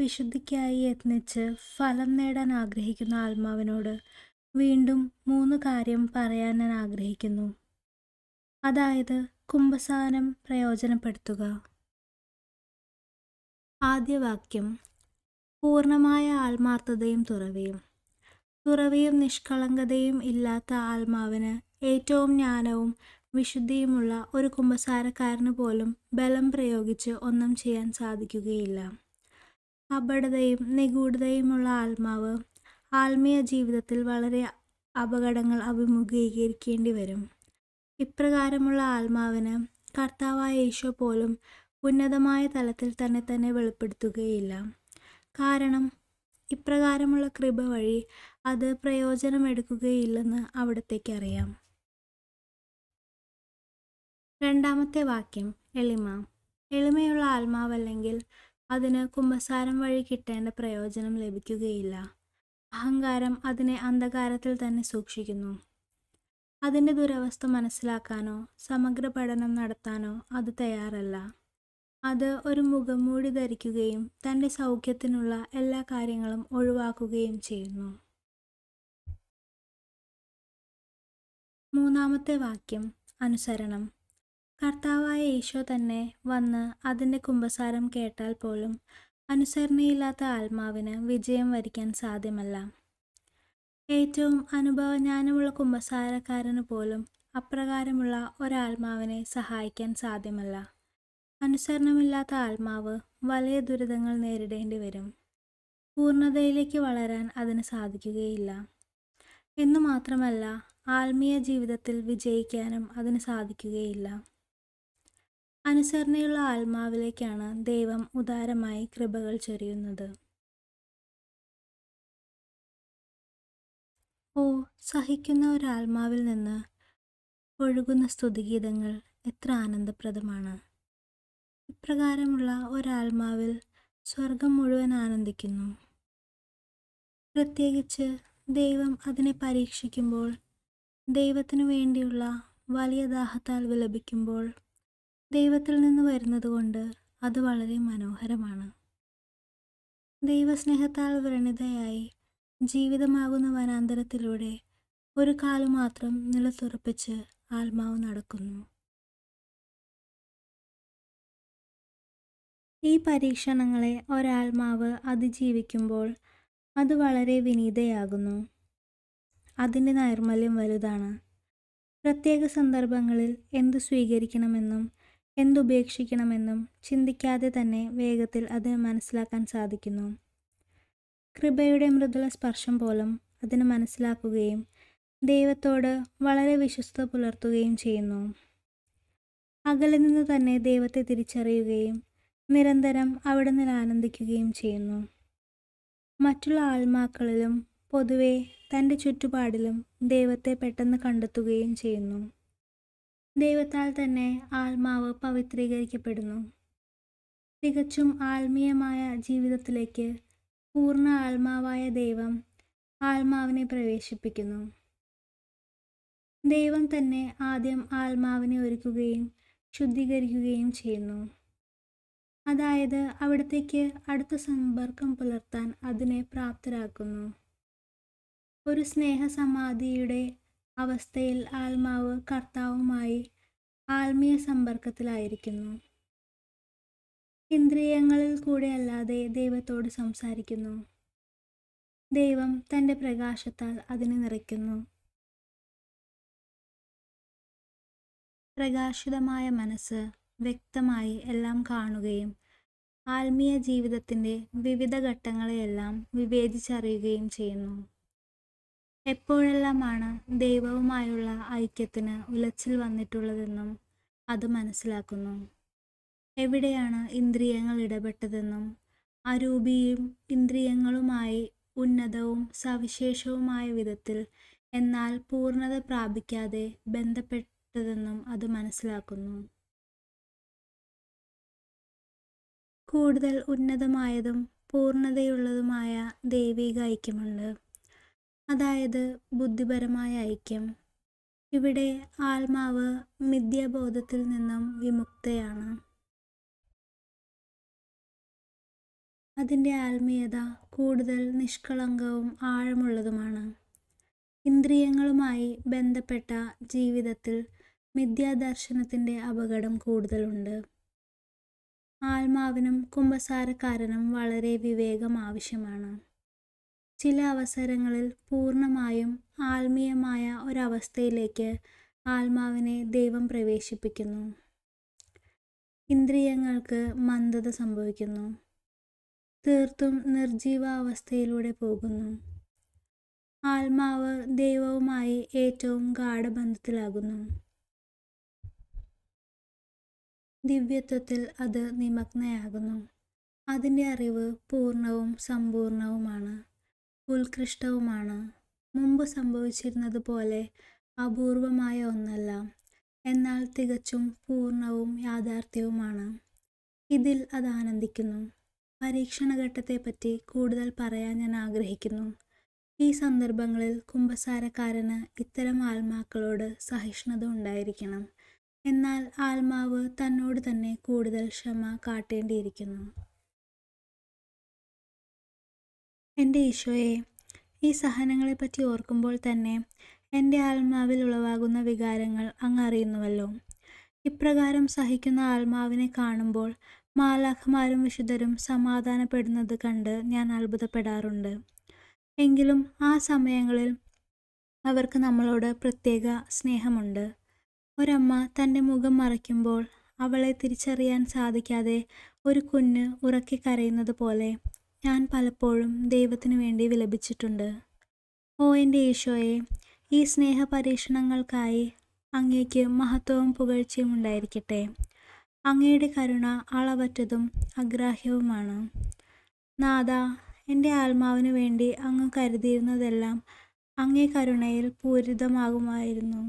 വിശുദ്ധിക്കായി യത്നിച്ച് ഫലം നേടാൻ ആഗ്രഹിക്കുന്ന ആത്മാവിനോട് വീണ്ടും മൂന്ന് കാര്യം പറയാൻ ഞാൻ ആഗ്രഹിക്കുന്നു അതായത് കുംഭസാനം പ്രയോജനപ്പെടുത്തുക ആദ്യവാക്യം പൂർണ്ണമായ ആത്മാർത്ഥതയും തുറവിയും തുറവിയും നിഷ്കളങ്കതയും ഇല്ലാത്ത ആത്മാവിന് ഏറ്റവും ജ്ഞാനവും വിശുദ്ധിയുമുള്ള ഒരു കുംഭസാരക്കാരന് പോലും ബലം പ്രയോഗിച്ച് ഒന്നും ചെയ്യാൻ സാധിക്കുകയില്ല അപടതയും നിഗൂഢതയുമുള്ള ആത്മാവ് ആത്മീയ ജീവിതത്തിൽ വളരെ അപകടങ്ങൾ അഭിമുഖീകരിക്കേണ്ടി വരും. ഇപ്രകാരമുള്ള ആത്മാവിന് കർത്താവായ ഈശോ പോലും ഉന്നതമായ തലത്തിൽ തന്നെ തന്നെ വെളിപ്പെടുത്തുകയില്ല. കാരണം ഇപ്രകാരമുള്ള കൃപ വഴി അത് പ്രയോജനമെടുക്കുകയില്ലെന്ന് അവിടുത്തേക്കറിയാം. രണ്ടാമത്തെ വാക്യം എളിമ. എളിമയുള്ള ആത്മാവല്ലെങ്കിൽ അതിന് കുമ്പസാരം വഴി കിട്ടേണ്ട പ്രയോജനം ലഭിക്കുകയില്ല അഹങ്കാരം അതിനെ അന്ധകാരത്തിൽ തന്നെ സൂക്ഷിക്കുന്നു അതിൻ്റെ ദുരവസ്ഥ മനസ്സിലാക്കാനോ സമഗ്ര പഠനം നടത്താനോ അത് തയ്യാറല്ല അത് ഒരു മുഖംമൂടി ധരിക്കുകയും തൻ്റെ സൗഖ്യത്തിനുള്ള എല്ലാ കാര്യങ്ങളും ഒഴിവാക്കുകയും ചെയ്യുന്നു മൂന്നാമത്തെ വാക്യം അനുസരണം കർത്താവായ ഈശോ തന്നെ വന്ന് അതിൻ്റെ കുമ്പസാരം കേട്ടാൽ പോലും അനുസരണയില്ലാത്ത ആത്മാവിന് വിജയം വരിക്കാൻ സാധ്യമല്ല ഏറ്റവും അനുഭവജ്ഞാനമുള്ള കുമ്പസാരക്കാരന് പോലും അപ്രകാരമുള്ള ഒരാത്മാവിനെ സഹായിക്കാൻ സാധ്യമല്ല അനുസരണമില്ലാത്ത ആത്മാവ് വലിയ ദുരിതങ്ങൾ നേരിടേണ്ടി വരും പൂർണ്ണതയിലേക്ക് വളരാൻ അതിന് സാധിക്കുകയില്ല എന്നു മാത്രമല്ല ആത്മീയ ജീവിതത്തിൽ വിജയിക്കാനും അതിന് സാധിക്കുകയില്ല അനുസരണയുള്ള ആത്മാവിലേക്കാണ് ദൈവം ഉദാരമായി കൃപകൾ ചൊരിയുന്നത് ഓ സഹിക്കുന്ന ഒരാത്മാവിൽ നിന്ന് ഒഴുകുന്ന സ്തുതിഗീതങ്ങൾ എത്ര ആനന്ദപ്രദമാണ് ഇപ്രകാരമുള്ള ഒരാത്മാവിൽ സ്വർഗം മുഴുവൻ ആനന്ദിക്കുന്നു പ്രത്യേകിച്ച് ദൈവം അതിനെ പരീക്ഷിക്കുമ്പോൾ ദൈവത്തിനു വേണ്ടിയുള്ള വലിയ ദാഹത്താൽ വിലപിക്കുമ്പോൾ ദൈവത്തിൽ നിന്ന് വരുന്നതുകൊണ്ട് അത് വളരെ മനോഹരമാണ് ദൈവസ്നേഹത്താൽ വ്രണിതയായി ജീവിതമാകുന്ന വനാന്തരത്തിലൂടെ ഒരു കാലു മാത്രം നിലത്തുറപ്പിച്ച് ആത്മാവ് നടക്കുന്നു ഈ പരീക്ഷണങ്ങളെ ഒരാത്മാവ് അതിജീവിക്കുമ്പോൾ അത് വളരെ വിനീതയാകുന്നു അതിൻ്റെ നൈർമല്യം വലുതാണ് പ്രത്യേക സന്ദർഭങ്ങളിൽ എന്ത് സ്വീകരിക്കണമെന്നും എന്തുപേക്ഷിക്കണമെന്നും ചിന്തിക്കാതെ തന്നെ വേഗത്തിൽ അത് മനസ്സിലാക്കാൻ സാധിക്കുന്നു കൃപയുടെ മൃദുല സ്പർശം പോലും അതിന് മനസ്സിലാക്കുകയും ദൈവത്തോട് വളരെ വിശ്വസ്ത പുലർത്തുകയും ചെയ്യുന്നു അകലെ നിന്ന് തന്നെ ദൈവത്തെ തിരിച്ചറിയുകയും നിരന്തരം അവിടെ നിന്ന് ആനന്ദിക്കുകയും ചെയ്യുന്നു മറ്റുള്ള ആത്മാക്കളിലും പൊതുവെ തൻ്റെ ചുറ്റുപാടിലും ദൈവത്തെ പെട്ടെന്ന് കണ്ടെത്തുകയും ചെയ്യുന്നു ദൈവത്താൽ തന്നെ ആത്മാവ് പവിത്രീകരിക്കപ്പെടുന്നു തികച്ചും ആത്മീയമായ ജീവിതത്തിലേക്ക് പൂർണ്ണ ആത്മാവായ ദൈവം ആത്മാവിനെ പ്രവേശിപ്പിക്കുന്നു ദൈവം തന്നെ ആദ്യം ആത്മാവിനെ ഒരുക്കുകയും ശുദ്ധീകരിക്കുകയും ചെയ്യുന്നു അതായത് അവിടത്തേക്ക് അടുത്ത സമ്പർക്കം പുലർത്താൻ അതിനെ പ്രാപ്തരാക്കുന്നു ഒരു സ്നേഹസമാധിയുടെ അവസ്ഥയിൽ ആത്മാവ് കർത്താവുമായി ആത്മീയ സമ്പർക്കത്തിലായിരിക്കുന്നു ഇന്ദ്രിയങ്ങളിൽ കൂടെ അല്ലാതെ ദൈവത്തോട് സംസാരിക്കുന്നു ദൈവം തൻ്റെ പ്രകാശത്താൽ അതിനെ നിറയ്ക്കുന്നു പ്രകാശിതമായ മനസ്സ് വ്യക്തമായി എല്ലാം കാണുകയും ആത്മീയ ജീവിതത്തിൻ്റെ വിവിധ ഘട്ടങ്ങളെയെല്ലാം വിവേചിച്ചറിയുകയും ചെയ്യുന്നു എപ്പോഴെല്ലാമാണ് ദൈവവുമായുള്ള ഐക്യത്തിന് ഉലച്ചിൽ വന്നിട്ടുള്ളതെന്നും അത് മനസ്സിലാക്കുന്നു എവിടെയാണ് ഇന്ദ്രിയങ്ങൾ ഇടപെട്ടതെന്നും അരൂപിയും ഇന്ദ്രിയങ്ങളുമായി ഉന്നതവും സവിശേഷവുമായ വിധത്തിൽ എന്നാൽ പൂർണ്ണത പ്രാപിക്കാതെ ബന്ധപ്പെട്ടതെന്നും അത് മനസ്സിലാക്കുന്നു കൂടുതൽ ഉന്നതമായതും പൂർണ്ണതയുള്ളതുമായ ദൈവിക ഐക്യമുണ്ട് അതായത് ബുദ്ധിപരമായ ഐക്യം ഇവിടെ ആത്മാവ് മിഥ്യാബോധത്തിൽ നിന്നും വിമുക്തയാണ് അതിൻ്റെ ആത്മീയത കൂടുതൽ നിഷ്കളങ്കവും ആഴമുള്ളതുമാണ് ഇന്ദ്രിയങ്ങളുമായി ബന്ധപ്പെട്ട ജീവിതത്തിൽ മിഥ്യാദർശനത്തിൻ്റെ അപകടം കൂടുതലുണ്ട് ആത്മാവിനും കുംഭസാരക്കാരനും വളരെ വിവേകം ആവശ്യമാണ് ചില അവസരങ്ങളിൽ പൂർണ്ണമായും ആത്മീയമായ ഒരവസ്ഥയിലേക്ക് ആത്മാവിനെ ദൈവം പ്രവേശിപ്പിക്കുന്നു ഇന്ദ്രിയങ്ങൾക്ക് മന്ദത സംഭവിക്കുന്നു തീർത്തും നിർജീവാവസ്ഥയിലൂടെ പോകുന്നു ആത്മാവ് ദൈവവുമായി ഏറ്റവും ഗാഠബന്ധത്തിലാകുന്നു ദിവ്യത്വത്തിൽ അത് നിമഗ്നയാകുന്നു അതിൻ്റെ അറിവ് പൂർണ്ണവും സമ്പൂർണവുമാണ് ഉത്കൃഷ്ടവുമാണ് മുമ്പ് സംഭവിച്ചിരുന്നത് പോലെ അപൂർവമായ ഒന്നല്ല എന്നാൽ തികച്ചും പൂർണ്ണവും യാഥാർത്ഥ്യവുമാണ് ഇതിൽ അത് ആനന്ദിക്കുന്നു പരീക്ഷണഘട്ടത്തെപ്പറ്റി കൂടുതൽ പറയാൻ ഞാൻ ആഗ്രഹിക്കുന്നു ഈ സന്ദർഭങ്ങളിൽ കുംഭസാരക്കാരന് ഇത്തരം ആത്മാക്കളോട് സഹിഷ്ണുത ഉണ്ടായിരിക്കണം എന്നാൽ ആത്മാവ് തന്നോട് തന്നെ കൂടുതൽ ക്ഷമ കാട്ടേണ്ടിയിരിക്കുന്നു എൻ്റെ ഈശോയെ ഈ സഹനങ്ങളെപ്പറ്റി ഓർക്കുമ്പോൾ തന്നെ എൻ്റെ ആത്മാവിൽ ഉളവാകുന്ന വികാരങ്ങൾ അങ്ങ് അറിയുന്നുവല്ലോ ഇപ്രകാരം സഹിക്കുന്ന ആത്മാവിനെ കാണുമ്പോൾ മാലാഖമാരും വിശുദ്ധരും സമാധാനപ്പെടുന്നത് കണ്ട് ഞാൻ അത്ഭുതപ്പെടാറുണ്ട് എങ്കിലും ആ സമയങ്ങളിൽ അവർക്ക് നമ്മളോട് പ്രത്യേക സ്നേഹമുണ്ട് ഒരമ്മ തൻ്റെ മുഖം മറയ്ക്കുമ്പോൾ അവളെ തിരിച്ചറിയാൻ സാധിക്കാതെ ഒരു കുഞ്ഞ് ഉറക്കി കരയുന്നത് പോലെ ഞാൻ പലപ്പോഴും ദൈവത്തിനു വേണ്ടി വിലപിച്ചിട്ടുണ്ട് ഓ എൻ്റെ ഈശോയെ ഈ സ്നേഹ പരീക്ഷണങ്ങൾക്കായി അങ്ങേക്ക് മഹത്വവും പുകഴ്ചയും ഉണ്ടായിരിക്കട്ടെ അങ്ങയുടെ കരുണ അളവറ്റതും അഗ്രാഹ്യവുമാണ് നാഥ എൻ്റെ ആത്മാവിനു വേണ്ടി അങ്ങ് കരുതിയിരുന്നതെല്ലാം അങ്ങേ കരുണയിൽ പൂരിതമാകുമായിരുന്നു